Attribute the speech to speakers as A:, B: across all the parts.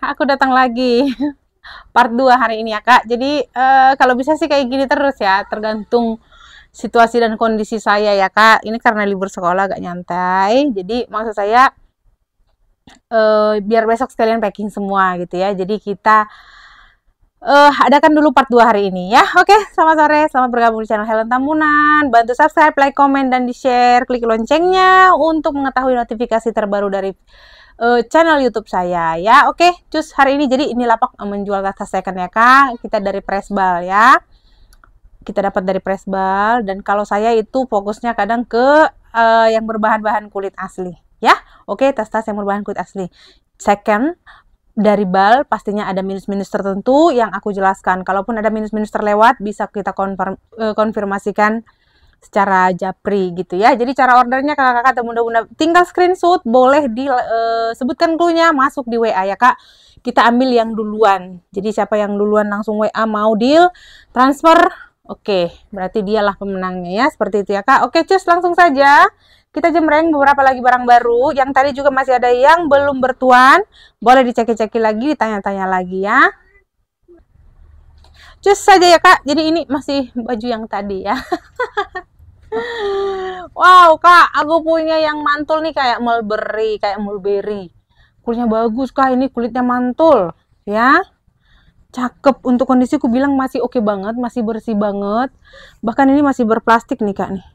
A: aku datang lagi. Part 2 hari ini ya, Kak. Jadi, uh, kalau bisa sih kayak gini terus ya, tergantung situasi dan kondisi saya ya, Kak. Ini karena libur sekolah agak nyantai. Jadi, maksud saya uh, biar besok sekalian packing semua gitu ya. Jadi, kita uh, adakan dulu part 2 hari ini ya. Oke, selamat sore, selamat bergabung di channel Helen Tamunan. Bantu subscribe, like, komen, dan di-share. Klik loncengnya untuk mengetahui notifikasi terbaru dari uh, channel YouTube saya ya. Oke, okay, cus hari ini jadi ini lapak eh, menjual rasa second ya Kak. Kita dari Presbal ya. Kita dapat dari Presbal dan kalau saya itu fokusnya kadang ke uh, yang berbahan-bahan kulit asli ya. Oke, okay, tas-tas yang berbahan kulit asli. Second dari bal pastinya ada minus-minus tertentu yang aku jelaskan. Kalaupun ada minus-minus terlewat bisa kita konfirmasikan secara japri gitu ya. Jadi cara ordernya kakak-kakak atau bunda-bunda tinggal screenshot, boleh disebutkan eh, e, clue masuk di WA ya kak. Kita ambil yang duluan. Jadi siapa yang duluan langsung WA mau deal, transfer, oke. Berarti dialah pemenangnya ya, seperti itu ya kak. Oke okay, cus langsung saja. Kita jemreng beberapa lagi barang baru. Yang tadi juga masih ada yang belum bertuan. Boleh dicek cek lagi, ditanya-tanya lagi ya cus saja ya kak jadi ini masih baju yang tadi ya wow kak aku punya yang mantul nih kayak mulberry kayak mulberry kulitnya bagus kak ini kulitnya mantul ya cakep untuk kondisi aku bilang masih oke okay banget masih bersih banget bahkan ini masih berplastik nih kak nih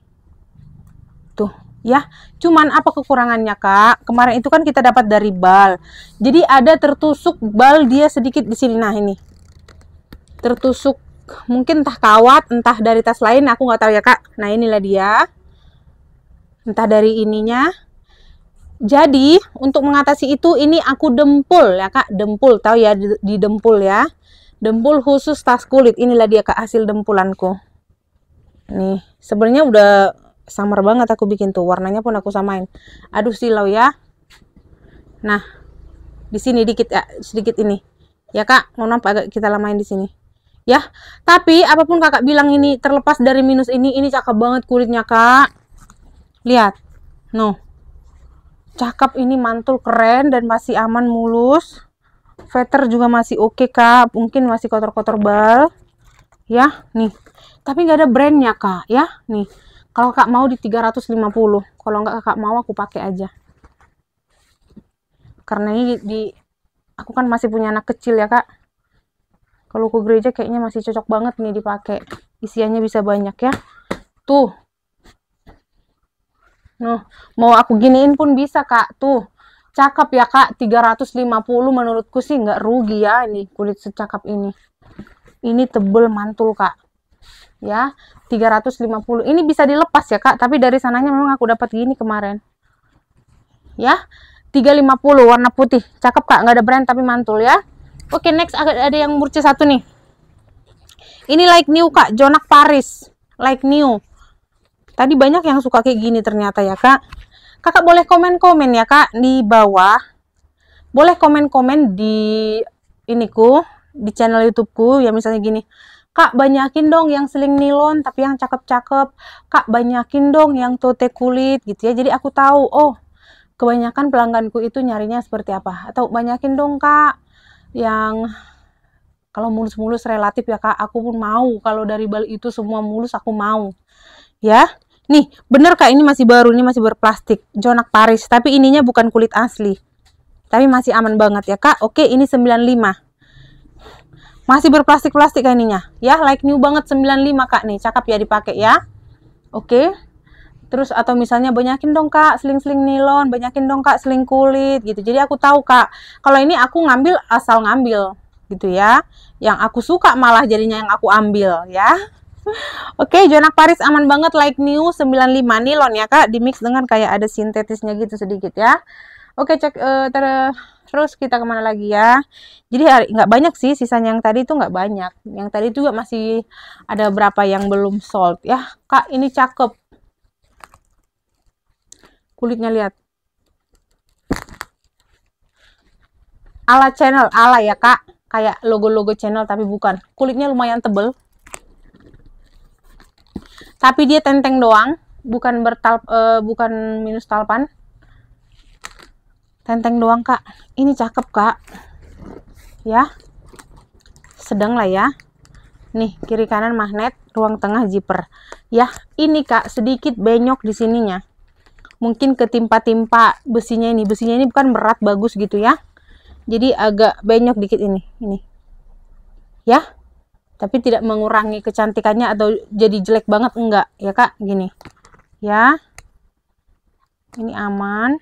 A: tuh ya cuman apa kekurangannya kak kemarin itu kan kita dapat dari bal jadi ada tertusuk bal dia sedikit di sini nah ini tertusuk mungkin entah kawat entah dari tas lain aku nggak tahu ya kak nah inilah dia entah dari ininya jadi untuk mengatasi itu ini aku dempul ya kak dempul tahu ya di dempul ya dempul khusus tas kulit inilah dia kak hasil dempulanku nih sebenarnya udah samar banget aku bikin tuh warnanya pun aku samain aduh silau ya nah di sini dikit ya sedikit ini ya kak mau nampak kita lamain di sini ya tapi apapun kakak bilang ini terlepas dari minus ini ini cakep banget kulitnya kak lihat no cakep ini mantul keren dan masih aman mulus veter juga masih oke okay, kak mungkin masih kotor-kotor bal ya nih tapi nggak ada brandnya kak ya nih kalau kak mau di 350 kalau nggak kakak mau aku pakai aja karena ini di aku kan masih punya anak kecil ya kak kalau ke gereja kayaknya masih cocok banget nih dipakai. Isiannya bisa banyak ya. Tuh. no, mau aku giniin pun bisa, Kak. Tuh. Cakep ya, Kak. 350 menurutku sih nggak rugi ya ini kulit secakap ini. Ini tebel mantul, Kak. Ya, 350. Ini bisa dilepas ya, Kak. Tapi dari sananya memang aku dapat gini kemarin. Ya. 350 warna putih. Cakep Kak, nggak ada brand tapi mantul ya. Oke, okay, next ada yang murce satu nih. Ini like new Kak, Jonak Paris. Like new. Tadi banyak yang suka kayak gini ternyata ya, Kak. Kakak boleh komen-komen ya, Kak, di bawah. Boleh komen-komen di ini ku di channel YouTubeku ya misalnya gini. Kak banyakin dong yang seling nilon tapi yang cakep-cakep. Kak banyakin dong yang tote kulit gitu ya. Jadi aku tahu oh kebanyakan pelangganku itu nyarinya seperti apa. Atau banyakin dong kak yang kalau mulus-mulus relatif ya kak aku pun mau kalau dari balik itu semua mulus aku mau ya nih bener kak ini masih baru ini masih berplastik jonak paris tapi ininya bukan kulit asli tapi masih aman banget ya kak oke ini 95 masih berplastik-plastik kak ininya ya like new banget 95 kak nih cakep ya dipakai ya oke terus atau misalnya banyakin dong kak seling-seling nilon banyakin dong kak seling kulit gitu jadi aku tahu kak kalau ini aku ngambil asal ngambil gitu ya yang aku suka malah jadinya yang aku ambil ya Oke, okay, Jonak Paris aman banget like new 95 nilon ya kak, dimix dengan kayak ada sintetisnya gitu sedikit ya. Oke, okay, cek uh, ter terus kita kemana lagi ya? Jadi nggak banyak sih, sisanya yang tadi itu nggak banyak. Yang tadi juga masih ada berapa yang belum sold ya, kak. Ini cakep, kulitnya lihat ala channel ala ya kak kayak logo-logo channel tapi bukan kulitnya lumayan tebel tapi dia tenteng doang bukan bertal uh, eh, bukan minus talpan tenteng doang kak ini cakep kak ya sedang lah ya nih kiri kanan magnet ruang tengah zipper ya ini kak sedikit benyok di sininya mungkin ketimpa-timpa besinya ini besinya ini bukan berat bagus gitu ya jadi agak benyok dikit ini ini ya tapi tidak mengurangi kecantikannya atau jadi jelek banget enggak ya kak gini ya ini aman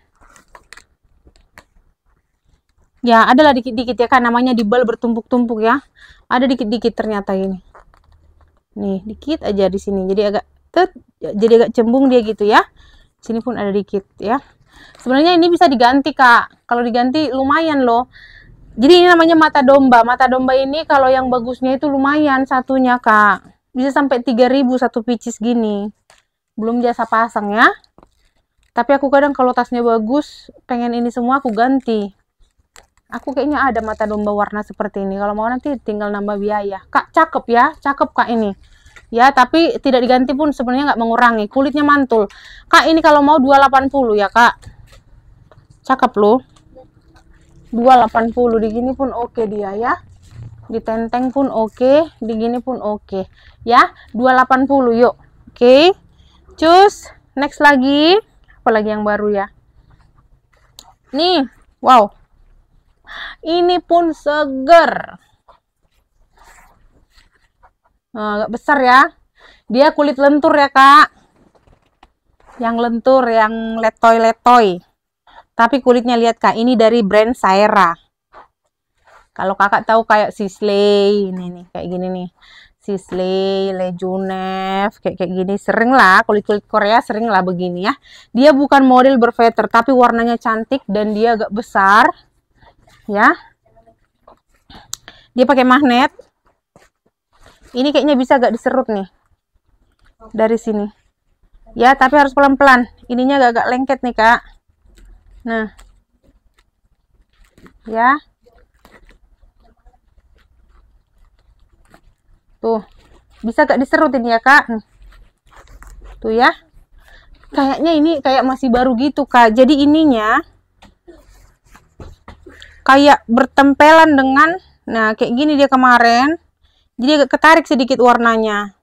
A: ya adalah dikit-dikit ya kak namanya dibal bertumpuk-tumpuk ya ada dikit-dikit ternyata ini nih dikit aja di sini jadi agak tet, jadi agak cembung dia gitu ya sini pun ada dikit ya sebenarnya ini bisa diganti kak kalau diganti lumayan loh jadi ini namanya mata domba mata domba ini kalau yang bagusnya itu lumayan satunya kak bisa sampai 3000 satu picis gini belum jasa pasang ya tapi aku kadang kalau tasnya bagus pengen ini semua aku ganti aku kayaknya ada mata domba warna seperti ini kalau mau nanti tinggal nambah biaya kak cakep ya cakep kak ini ya tapi tidak diganti pun sebenarnya nggak mengurangi kulitnya mantul kak ini kalau mau 280 ya kak cakep loh 280 di gini pun oke okay dia ya di tenteng pun oke okay, di gini pun oke okay. ya 280 yuk oke okay. cus next lagi apa lagi yang baru ya nih wow ini pun seger agak eh, besar ya dia kulit lentur ya kak yang lentur yang letoy-letoy tapi kulitnya lihat kak ini dari brand Saera kalau kakak tahu kayak Sisley ini nih kayak gini nih Sisley, Lejunev, kayak kayak gini sering lah kulit-kulit Korea sering lah begini ya. Dia bukan model berfeather, tapi warnanya cantik dan dia agak besar. Ya. Dia pakai magnet. Ini kayaknya bisa agak diserut nih. Dari sini. Ya, tapi harus pelan-pelan. Ininya agak-agak lengket nih, Kak. Nah. Ya. Tuh. Bisa gak ini ya, Kak? Tuh ya. Kayaknya ini kayak masih baru gitu, Kak. Jadi ininya kayak bertempelan dengan nah kayak gini dia kemarin jadi agak ketarik sedikit warnanya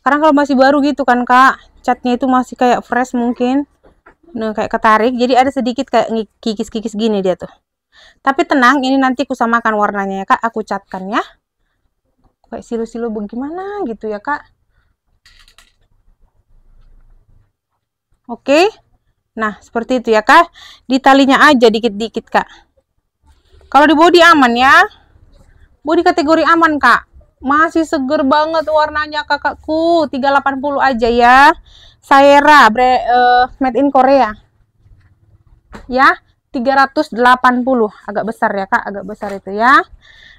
A: karena kalau masih baru gitu kan kak catnya itu masih kayak fresh mungkin nah kayak ketarik jadi ada sedikit kayak kikis-kikis gini dia tuh tapi tenang ini nanti aku samakan warnanya ya kak aku catkan ya kayak silu-silu bagaimana gitu ya kak oke nah seperti itu ya kak di talinya aja dikit-dikit kak kalau di body aman ya body kategori aman kak masih seger banget warnanya kakakku. 380 aja ya. Saera bre, uh, made in Korea. Ya, 380. Agak besar ya, Kak. Agak besar itu ya.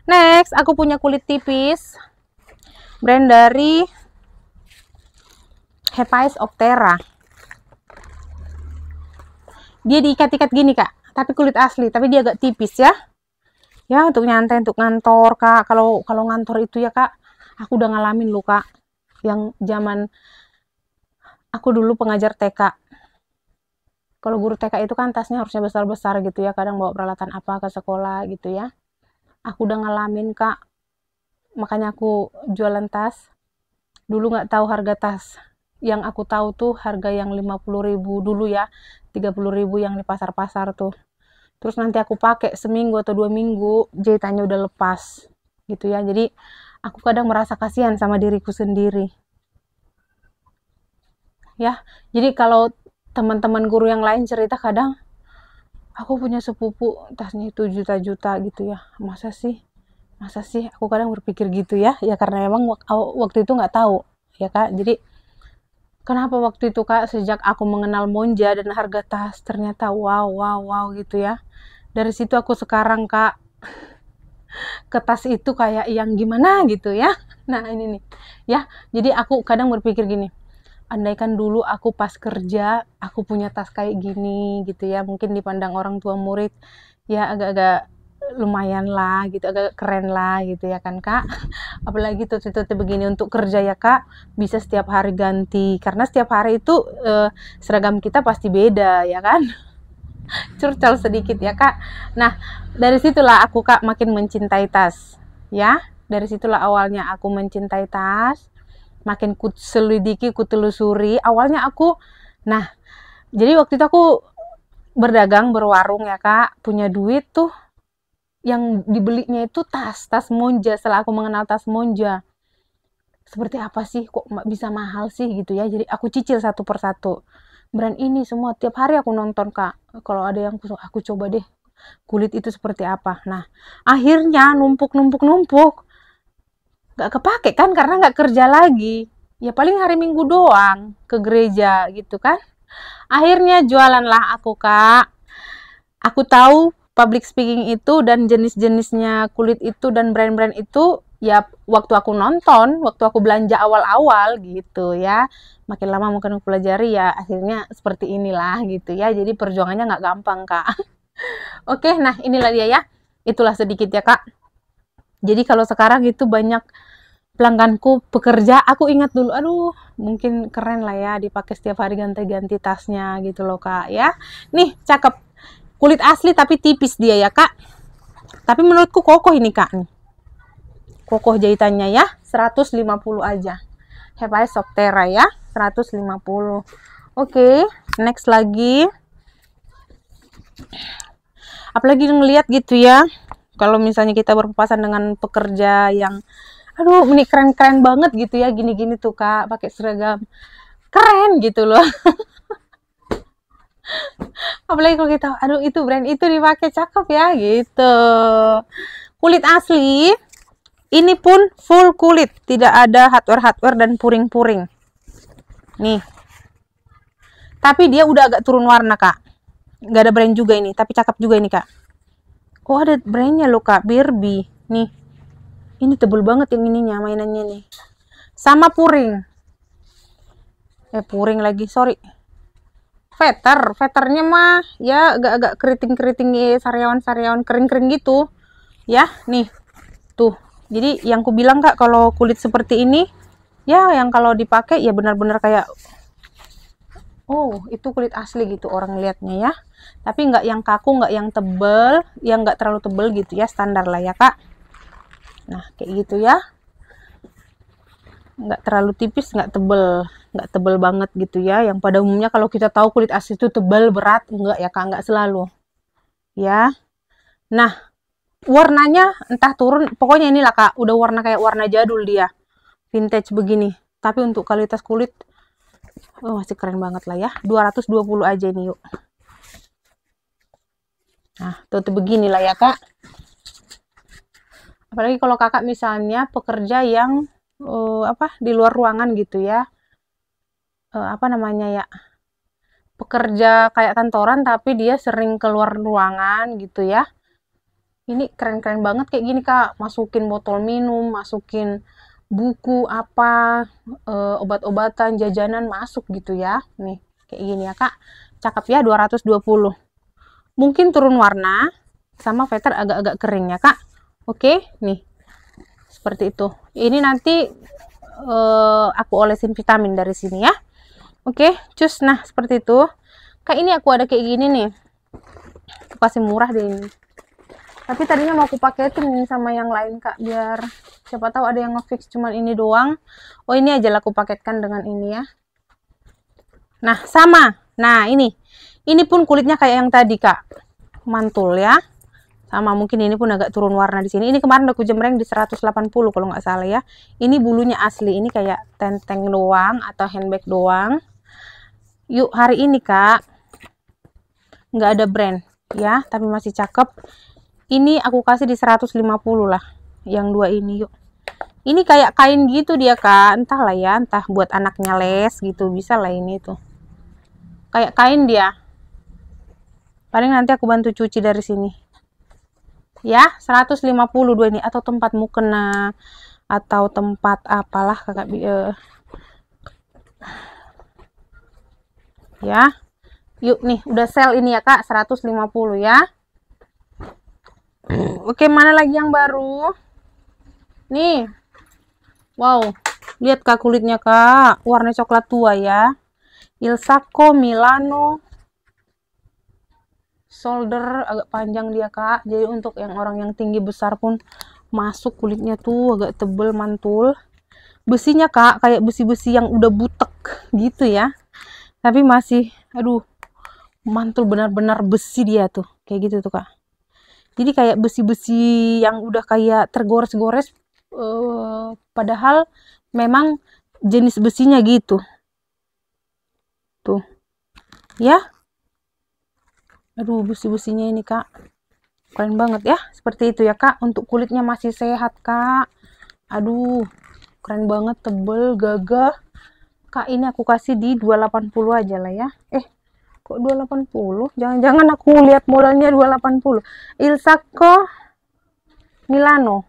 A: Next, aku punya kulit tipis. Brand dari Hepais Optera. Dia diikat-ikat gini, Kak. Tapi kulit asli, tapi dia agak tipis ya ya untuk nyantai untuk ngantor kak kalau kalau ngantor itu ya kak aku udah ngalamin loh kak yang zaman aku dulu pengajar TK kalau guru TK itu kan tasnya harusnya besar-besar gitu ya kadang bawa peralatan apa ke sekolah gitu ya aku udah ngalamin kak makanya aku jualan tas dulu nggak tahu harga tas yang aku tahu tuh harga yang 50.000 dulu ya 30.000 yang di pasar-pasar tuh terus nanti aku pakai seminggu atau dua minggu jahitannya udah lepas gitu ya jadi aku kadang merasa kasihan sama diriku sendiri ya jadi kalau teman-teman guru yang lain cerita kadang aku punya sepupu tasnya itu juta-juta gitu ya masa sih masa sih aku kadang berpikir gitu ya ya karena emang waktu itu nggak tahu ya kak jadi kenapa waktu itu kak sejak aku mengenal Monja dan harga tas ternyata wow wow wow gitu ya dari situ aku sekarang kak ke tas itu kayak yang gimana gitu ya nah ini nih ya jadi aku kadang berpikir gini andaikan dulu aku pas kerja aku punya tas kayak gini gitu ya mungkin dipandang orang tua murid ya agak-agak lumayan lah gitu agak keren lah gitu ya kan kak apalagi tuh tuh begini untuk kerja ya kak bisa setiap hari ganti karena setiap hari itu eh, seragam kita pasti beda ya kan curcol sedikit ya kak nah dari situlah aku kak makin mencintai tas ya dari situlah awalnya aku mencintai tas makin selidiki ku telusuri awalnya aku nah jadi waktu itu aku berdagang berwarung ya kak punya duit tuh yang dibelinya itu tas tas monja setelah aku mengenal tas monja seperti apa sih kok bisa mahal sih gitu ya jadi aku cicil satu persatu brand ini semua tiap hari aku nonton kak kalau ada yang aku, aku coba deh kulit itu seperti apa nah akhirnya numpuk numpuk numpuk gak kepake kan karena nggak kerja lagi ya paling hari minggu doang ke gereja gitu kan akhirnya jualan lah aku kak aku tahu public speaking itu dan jenis-jenisnya kulit itu dan brand-brand itu ya waktu aku nonton, waktu aku belanja awal-awal gitu ya. Makin lama mungkin aku pelajari ya akhirnya seperti inilah gitu ya. Jadi perjuangannya nggak gampang kak. Oke, nah inilah dia ya. Itulah sedikit ya kak. Jadi kalau sekarang itu banyak pelangganku pekerja, aku ingat dulu, aduh mungkin keren lah ya dipakai setiap hari ganti-ganti tasnya gitu loh kak ya. Nih cakep Kulit asli tapi tipis dia ya kak. Tapi menurutku kokoh ini kak nih. Kokoh jahitannya ya. 150 aja. Hepae softera ya. 150. Oke. Okay, next lagi. Apalagi ngelihat gitu ya. Kalau misalnya kita berpapasan dengan pekerja yang aduh ini keren-keren banget gitu ya gini-gini tuh kak pakai seragam keren gitu loh apalagi kalau kita aduh itu brand itu dipakai cakep ya gitu kulit asli ini pun full kulit tidak ada hardware-hardware dan puring-puring nih tapi dia udah agak turun warna kak nggak ada brand juga ini tapi cakep juga ini kak oh ada brandnya loh kak birbi nih ini tebel banget yang ininya mainannya nih sama puring eh puring lagi sorry veter veternya mah ya agak-agak keriting-keriting sariawan-sariawan kering-kering gitu ya nih tuh jadi yang ku bilang kak kalau kulit seperti ini ya yang kalau dipakai ya benar-benar kayak oh itu kulit asli gitu orang liatnya ya tapi nggak yang kaku nggak yang tebel yang nggak terlalu tebel gitu ya standar lah ya kak nah kayak gitu ya nggak terlalu tipis nggak tebel nggak tebel banget gitu ya yang pada umumnya kalau kita tahu kulit asli itu tebel, berat enggak ya kak nggak selalu ya nah warnanya entah turun pokoknya inilah kak udah warna kayak warna jadul dia vintage begini tapi untuk kualitas kulit oh, masih keren banget lah ya 220 aja ini yuk nah tuh, tuh beginilah ya kak apalagi kalau kakak misalnya pekerja yang uh, apa di luar ruangan gitu ya uh, apa namanya ya pekerja kayak kantoran tapi dia sering keluar ruangan gitu ya ini keren-keren banget kayak gini kak masukin botol minum masukin buku apa uh, obat-obatan jajanan masuk gitu ya nih kayak gini ya kak cakep ya 220 mungkin turun warna sama veter agak-agak kering ya kak oke nih seperti itu ini nanti uh, aku olesin vitamin dari sini ya oke okay, cus nah seperti itu kayak ini aku ada kayak gini nih aku kasih murah deh ini tapi tadinya mau aku paketin sama yang lain kak biar siapa tahu ada yang ngefix cuman ini doang oh ini aja lah aku paketkan dengan ini ya nah sama nah ini ini pun kulitnya kayak yang tadi kak mantul ya sama mungkin ini pun agak turun warna di sini ini kemarin aku jemreng di 180 kalau nggak salah ya ini bulunya asli ini kayak tenteng doang atau handbag doang yuk hari ini kak nggak ada brand ya tapi masih cakep ini aku kasih di 150 lah yang dua ini yuk ini kayak kain gitu dia kak entahlah ya entah buat anaknya les gitu bisa lah ini tuh kayak kain dia paling nanti aku bantu cuci dari sini ya 152 ini atau tempat mukena atau tempat apalah kakak uh. ya yuk nih udah sel ini ya kak 150 ya oke mana lagi yang baru nih wow lihat kak kulitnya kak warna coklat tua ya Ilsako Milano shoulder agak panjang dia kak jadi untuk yang orang yang tinggi besar pun masuk kulitnya tuh agak tebel mantul besinya kak kayak besi-besi yang udah butek gitu ya tapi masih aduh mantul benar-benar besi dia tuh kayak gitu tuh kak jadi kayak besi-besi yang udah kayak tergores-gores uh, padahal memang jenis besinya gitu tuh ya aduh busi-businya ini kak keren banget ya seperti itu ya kak untuk kulitnya masih sehat kak aduh keren banget tebel gagah kak ini aku kasih di 280 aja lah ya eh kok 280 jangan-jangan aku lihat modalnya 280 Ilsako Milano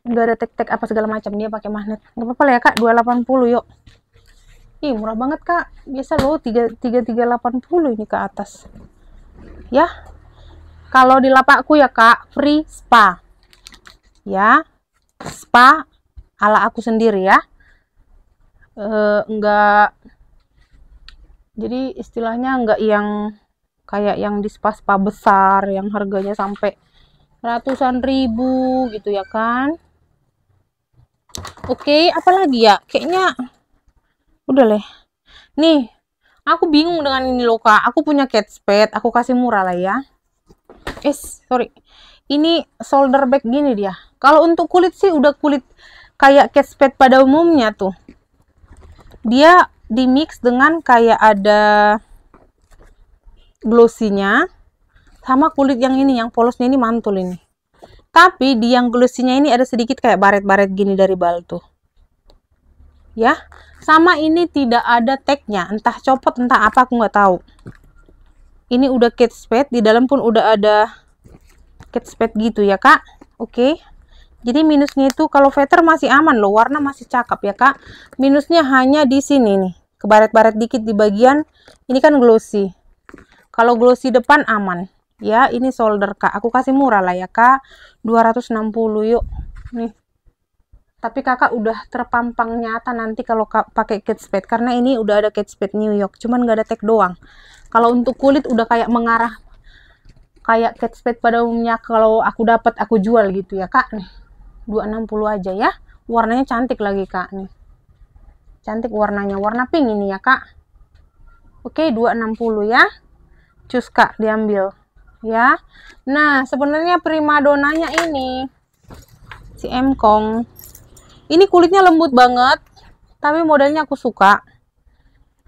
A: nggak ada tek-tek apa segala macam dia pakai magnet nggak apa-apa lah ya kak 280 yuk ih murah banget kak biasa loh 3380 ini ke atas ya. Kalau di lapakku ya Kak, free spa. Ya. Spa ala aku sendiri ya. E, enggak jadi istilahnya enggak yang kayak yang di spa-spa besar yang harganya sampai ratusan ribu gitu ya kan. Oke, apalagi ya? Kayaknya udah leh. Nih, Aku bingung dengan ini loh kak. Aku punya cat spade. Aku kasih murah lah ya. Eh sorry. Ini solder bag gini dia. Kalau untuk kulit sih udah kulit kayak cat spade pada umumnya tuh. Dia dimix dengan kayak ada glossinya sama kulit yang ini yang polosnya ini mantul ini tapi di yang glossinya ini ada sedikit kayak baret-baret gini dari bal tuh ya sama ini tidak ada tagnya entah copot entah apa aku nggak tahu ini udah kit spade di dalam pun udah ada kit spade gitu ya kak oke jadi minusnya itu kalau veter masih aman loh warna masih cakep ya kak minusnya hanya di sini nih kebaret-baret dikit di bagian ini kan glossy kalau glossy depan aman ya ini solder kak aku kasih murah lah ya kak 260 yuk nih tapi kakak udah terpampang nyata nanti kalau pakai Kate spade karena ini udah ada Kate spade New York cuman gak ada tag doang kalau untuk kulit udah kayak mengarah kayak Kate spade pada umumnya kalau aku dapat aku jual gitu ya kak nih 260 aja ya warnanya cantik lagi kak nih cantik warnanya warna pink ini ya kak oke 260 ya cus kak diambil ya nah sebenarnya primadonanya ini si M Kong ini kulitnya lembut banget tapi modelnya aku suka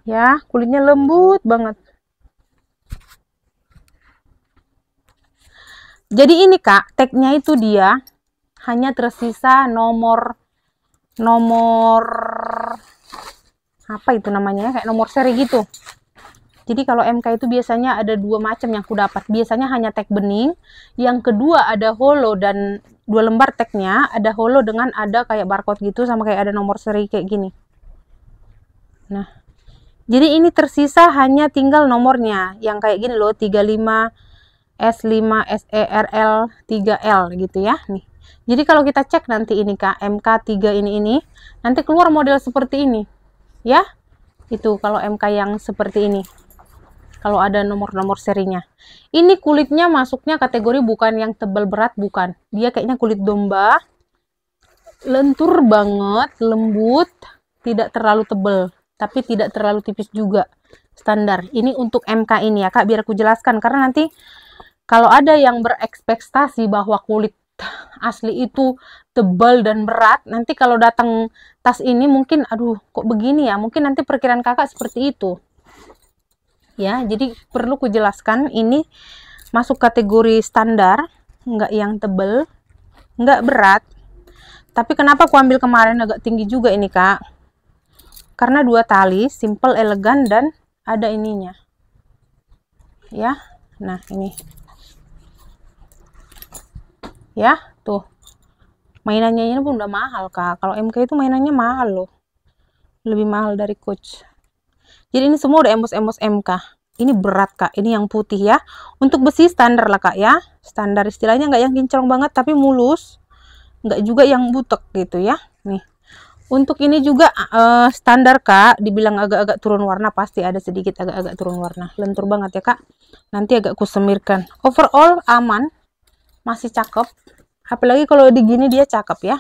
A: ya kulitnya lembut banget jadi ini kak tagnya itu dia hanya tersisa nomor nomor apa itu namanya ya? kayak nomor seri gitu jadi kalau MK itu biasanya ada dua macam yang aku dapat biasanya hanya tag bening yang kedua ada holo dan dua lembar tagnya ada holo dengan ada kayak barcode gitu sama kayak ada nomor seri kayak gini nah jadi ini tersisa hanya tinggal nomornya yang kayak gini loh 35 S5 SERL 3L gitu ya nih jadi kalau kita cek nanti ini Kak MK3 ini ini nanti keluar model seperti ini ya itu kalau MK yang seperti ini kalau ada nomor-nomor serinya. Ini kulitnya masuknya kategori bukan yang tebal berat, bukan. Dia kayaknya kulit domba, lentur banget, lembut, tidak terlalu tebal, tapi tidak terlalu tipis juga. Standar. Ini untuk MK ini ya, Kak, biar aku jelaskan. Karena nanti kalau ada yang berekspektasi bahwa kulit asli itu tebal dan berat nanti kalau datang tas ini mungkin aduh kok begini ya mungkin nanti perkiraan kakak seperti itu ya jadi perlu jelaskan ini masuk kategori standar enggak yang tebel enggak berat tapi kenapa aku ambil kemarin agak tinggi juga ini kak karena dua tali simple elegan dan ada ininya ya nah ini ya tuh mainannya ini pun udah mahal kak kalau MK itu mainannya mahal loh lebih mahal dari coach jadi ini semua udah embos-embos MK. Ini berat kak, ini yang putih ya. Untuk besi standar lah kak ya. Standar istilahnya nggak yang kinclong banget tapi mulus. Nggak juga yang butek gitu ya. Nih. Untuk ini juga uh, standar kak, dibilang agak-agak turun warna pasti ada sedikit agak-agak turun warna. Lentur banget ya kak. Nanti agak kusemirkan. Overall aman, masih cakep. Apalagi kalau di gini dia cakep ya.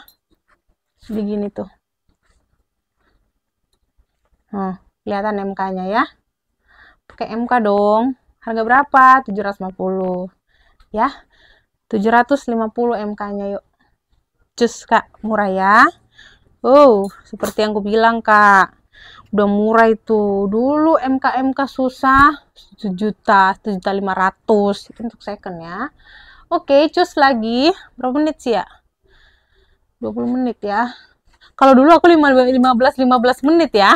A: Di gini tuh. Hmm kelihatan MK-nya ya pakai MK dong harga berapa 750 ya 750 MK-nya yuk cus kak murah ya Oh, seperti yang gue bilang kak udah murah itu dulu mk-mk susah 1 juta 1 juta 500 itu untuk second ya oke cus lagi berapa menit sih ya 20 menit ya kalau dulu aku 15 15 menit ya.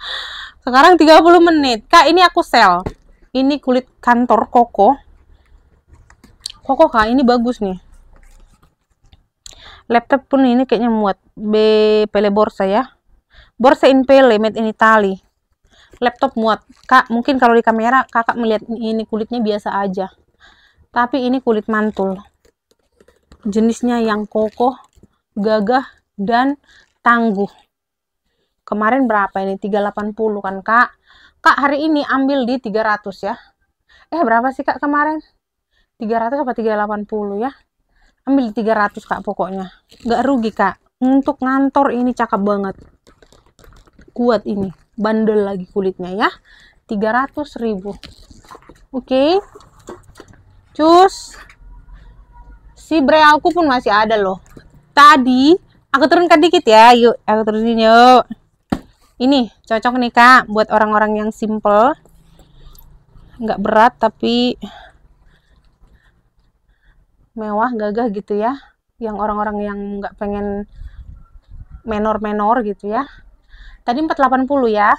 A: Sekarang 30 menit. Kak, ini aku sel. Ini kulit kantor koko. Koko Kak, ini bagus nih. Laptop pun ini kayaknya muat. B Pele Borsa ya. Borsa in Pele made in Italy. Laptop muat. Kak, mungkin kalau di kamera Kakak melihat ini kulitnya biasa aja. Tapi ini kulit mantul jenisnya yang kokoh, gagah, dan tangguh. Kemarin berapa ini? 380 kan, Kak? Kak, hari ini ambil di 300 ya. Eh, berapa sih, Kak, kemarin? 300 apa 380 ya? Ambil di 300, Kak, pokoknya. Nggak rugi, Kak. Untuk ngantor ini cakep banget. Kuat ini. Bandel lagi kulitnya ya. 300 ribu. Oke. Okay. Cus. Si brealku pun masih ada loh. Tadi aku turunkan dikit ya yuk aku turunin yuk ini cocok nih kak buat orang-orang yang simple nggak berat tapi mewah gagah gitu ya yang orang-orang yang nggak pengen menor-menor gitu ya tadi 480 ya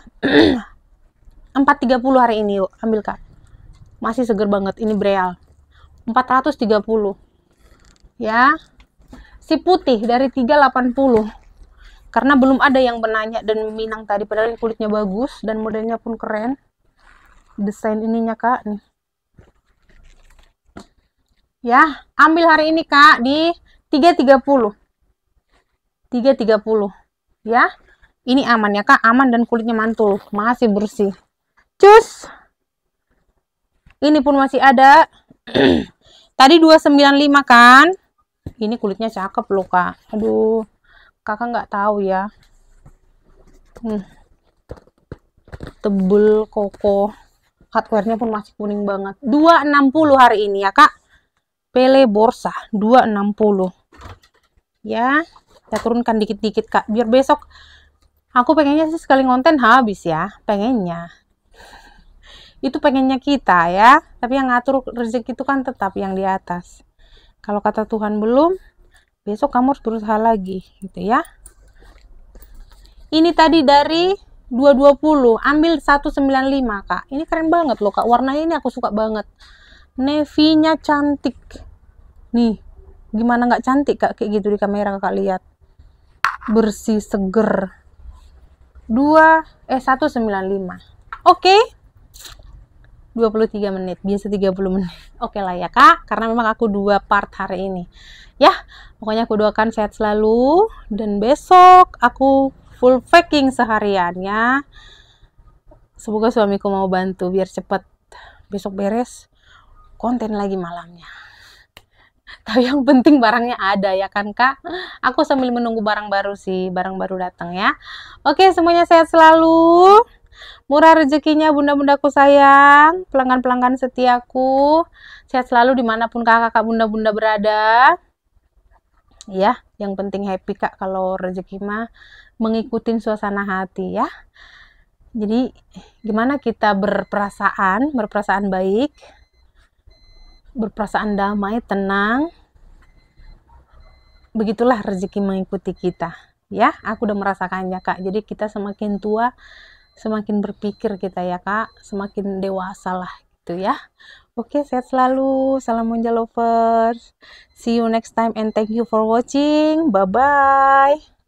A: 430 hari ini yuk ambil kak masih seger banget ini breal 430 ya si putih dari 380 karena belum ada yang menanya dan meminang tadi padahal kulitnya bagus dan modelnya pun keren desain ininya kak nih ya ambil hari ini kak di 330 330 ya ini aman ya kak aman dan kulitnya mantul masih bersih cus ini pun masih ada tadi 295 kan ini kulitnya cakep loh kak aduh kakak nggak tahu ya hmm. tebel koko hardwarenya pun masih kuning banget 260 hari ini ya kak pele borsa 260 ya kita turunkan dikit-dikit kak biar besok aku pengennya sih sekali ngonten habis ya pengennya itu pengennya kita ya tapi yang ngatur rezeki itu kan tetap yang di atas kalau kata Tuhan belum, besok kamu harus berusaha lagi, gitu ya. Ini tadi dari 220, ambil 195, Kak. Ini keren banget loh, Kak. Warnanya ini aku suka banget. Navy-nya cantik. Nih, gimana nggak cantik, Kak? Kayak gitu di kamera kak lihat. Bersih, seger. 2 eh 195. Oke. Okay. 23 menit biasa 30 menit oke okay lah ya kak karena memang aku dua part hari ini ya pokoknya aku doakan sehat selalu dan besok aku full packing seharian ya. semoga suamiku mau bantu biar cepet besok beres konten lagi malamnya tapi yang penting barangnya ada ya kan kak aku sambil menunggu barang baru sih barang baru datang ya oke semuanya sehat selalu murah rezekinya bunda-bundaku sayang, pelanggan-pelanggan setiaku, sehat selalu dimanapun kakak-kakak bunda-bunda berada. Ya, yang penting happy kak kalau rezeki mah mengikuti suasana hati ya. Jadi gimana kita berperasaan, berperasaan baik, berperasaan damai, tenang. Begitulah rezeki mengikuti kita ya aku udah merasakannya kak jadi kita semakin tua semakin berpikir kita ya kak semakin dewasa lah gitu ya Oke, sehat selalu. Salam Monja Lovers. See you next time and thank you for watching. Bye-bye.